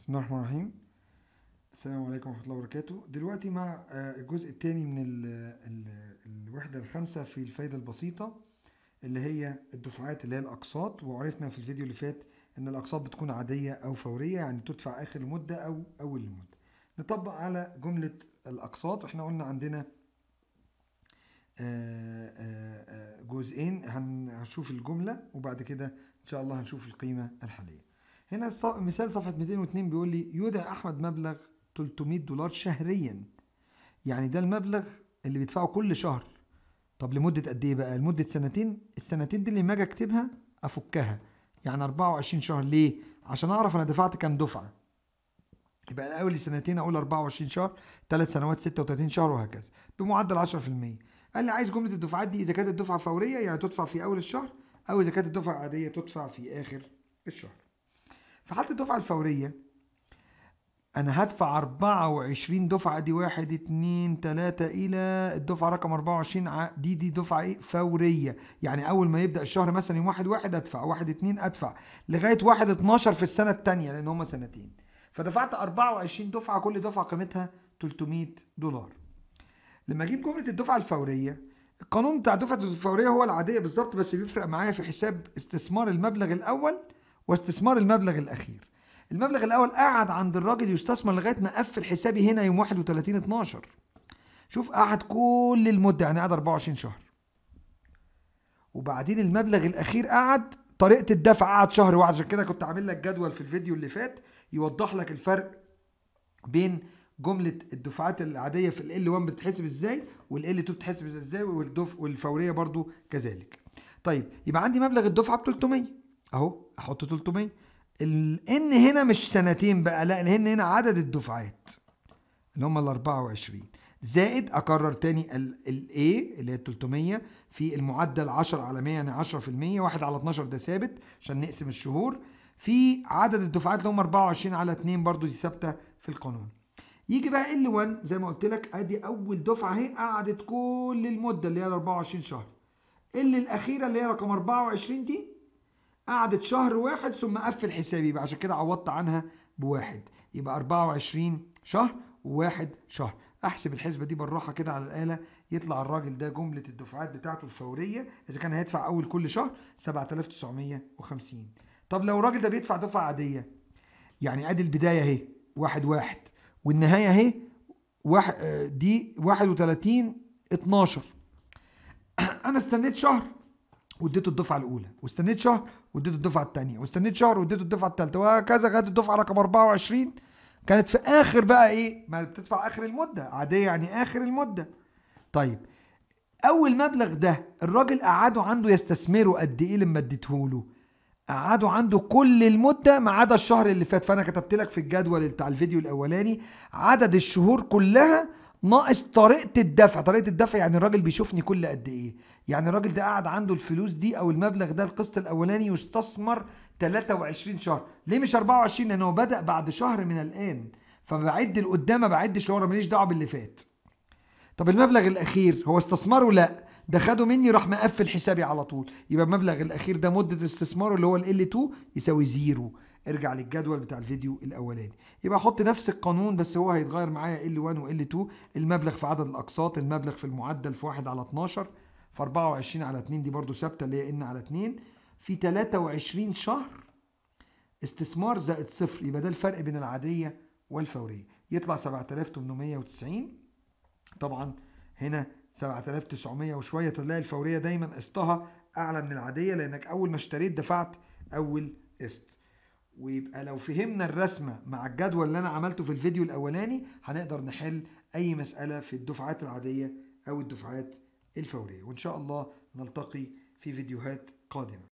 بسم الله الرحمن الرحيم السلام عليكم ورحمة الله وبركاته دلوقتي مع آه، الجزء الثاني من الـ الـ الوحدة الخامسة في الفايدة البسيطة اللي هي الدفعات اللي هي الأقساط وعرفنا في الفيديو اللي فات إن الأقساط بتكون عادية أو فورية يعني تدفع آخر المدة أو أول المدة نطبق على جملة الأقساط وإحنا قلنا عندنا آه، آه، جزئين هنشوف الجملة وبعد كده إن شاء الله هنشوف القيمة الحالية هنا مثال صفحة 202 بيقول لي يودع أحمد مبلغ 300 دولار شهريا يعني ده المبلغ اللي بيدفعه كل شهر طب لمدة قد إيه بقى؟ لمدة سنتين السنتين دي اللي ما أجي أكتبها أفكها يعني 24 شهر ليه؟ عشان أعرف أنا دفعت كام دفعة يبقى الأول سنتين أقول 24 شهر ثلاث سنوات 36 شهر وهكذا بمعدل 10% قال لي عايز جملة الدفعات دي إذا كانت الدفعة فورية يعني تدفع في أول الشهر أو إذا كانت الدفعة عادية تدفع في آخر الشهر فحط الدفعة الفورية أنا هدفع 24 دفعة دي 1 2 3 إلى الدفعة رقم 24 دي دي دفعة إيه فورية يعني أول ما يبدأ الشهر مثلا يوم 1 1 أدفع 1 2 أدفع لغاية 1 12 في السنة الثانية لأن هم سنتين فدفعت 24 دفعة كل دفعة قيمتها 300 دولار لما أجيب جملة الدفعة الفورية القانون بتاع الدفعة الفورية هو العادية بالظبط بس بيفرق معايا في حساب استثمار المبلغ الأول واستثمار المبلغ الاخير المبلغ الاول قعد عند الراجل يستثمر لغايه ما قفل حسابي هنا يوم 31 12 شوف قعد كل المده يعني قعد 24 شهر وبعدين المبلغ الاخير قعد طريقه الدفع قعد شهر واحد عشان كده كنت عامل لك جدول في الفيديو اللي فات يوضح لك الفرق بين جمله الدفعات العاديه في ال 1 بتتحسب ازاي وال 2 بتتحسب ازاي والدف والفوريه برضو كذلك طيب يبقى عندي مبلغ الدفعه ب 300 اهو احط 300 الان هنا مش سنتين بقى لا الان هنا عدد الدفعات اللي هم ال 24 زائد اكرر تاني الاي اللي هي 300 في المعدل 10 على 100 يعني 10% 1 على 12 ده ثابت عشان نقسم الشهور في عدد الدفعات اللي هم 24 على 2 برضو دي ثابته في القانون يجي بقي ال L1 زي ما قلت لك ادي اول دفعه اهي قعدت كل المده اللي هي 24 شهر اللي الاخيره اللي هي رقم 24 دي قعدت شهر واحد ثم قفل حسابي يبقى عشان كده عوضت عنها بواحد يبقى 24 شهر وواحد شهر احسب الحسبه دي بالراحه كده على الاله يطلع الراجل ده جمله الدفعات بتاعته الفوريه اذا كان هيدفع اول كل شهر 7950 طب لو الراجل ده بيدفع دفعه عاديه يعني ادي البدايه اهي واحد واحد والنهايه اهي آه، واحد دي 31 12 انا استنيت شهر واديته الدفعه الاولى واستنيت شهر واديته الدفعه الثانيه واستنيت شهر واديته الدفعه الثالثه وهكذا لغايه الدفعه رقم 24 كانت في اخر بقى ايه ما بتدفع اخر المده عاديه يعني اخر المده طيب اول مبلغ ده الراجل قعده عنده يستثمره قد ايه لما اديته له قعدوا عنده كل المده ما عدا الشهر اللي فات فانا كتبت لك في الجدول بتاع الفيديو الاولاني عدد الشهور كلها ناقص طريقه الدفع طريقه الدفع يعني الراجل بيشوفني كل قد ايه يعني الراجل ده قعد عنده الفلوس دي او المبلغ ده القسط الاولاني يستثمر 23 شهر ليه مش 24 لان هو بدا بعد شهر من الان فبعد لقدام ما بعدش لورا ماليش دعوه باللي فات طب المبلغ الاخير هو استثمره لا ده خده مني راح مقفل حسابي على طول يبقى المبلغ الاخير ده مده استثماره اللي هو ال 2 يساوي زيرو ارجع للجدول بتاع الفيديو الاولاني يبقى احط نفس القانون بس هو هيتغير معايا ال 1 وال 2 المبلغ في عدد الاقساط المبلغ في المعدل في 1 على 12 في 24 على 2 دي برضو ثابته اللي هي ان على 2 في 23 شهر استثمار زائد صفر يبقى ده الفرق بين العاديه والفوريه يطلع 7890 طبعا هنا 7900 وشويه تلاقي الفوريه دايما قسطها اعلى من العاديه لانك اول ما اشتريت دفعت اول قسط ويبقى لو فهمنا الرسمه مع الجدول اللي انا عملته في الفيديو الاولاني هنقدر نحل اي مساله في الدفعات العاديه او الدفعات الفورية وإن شاء الله نلتقي في فيديوهات قادمة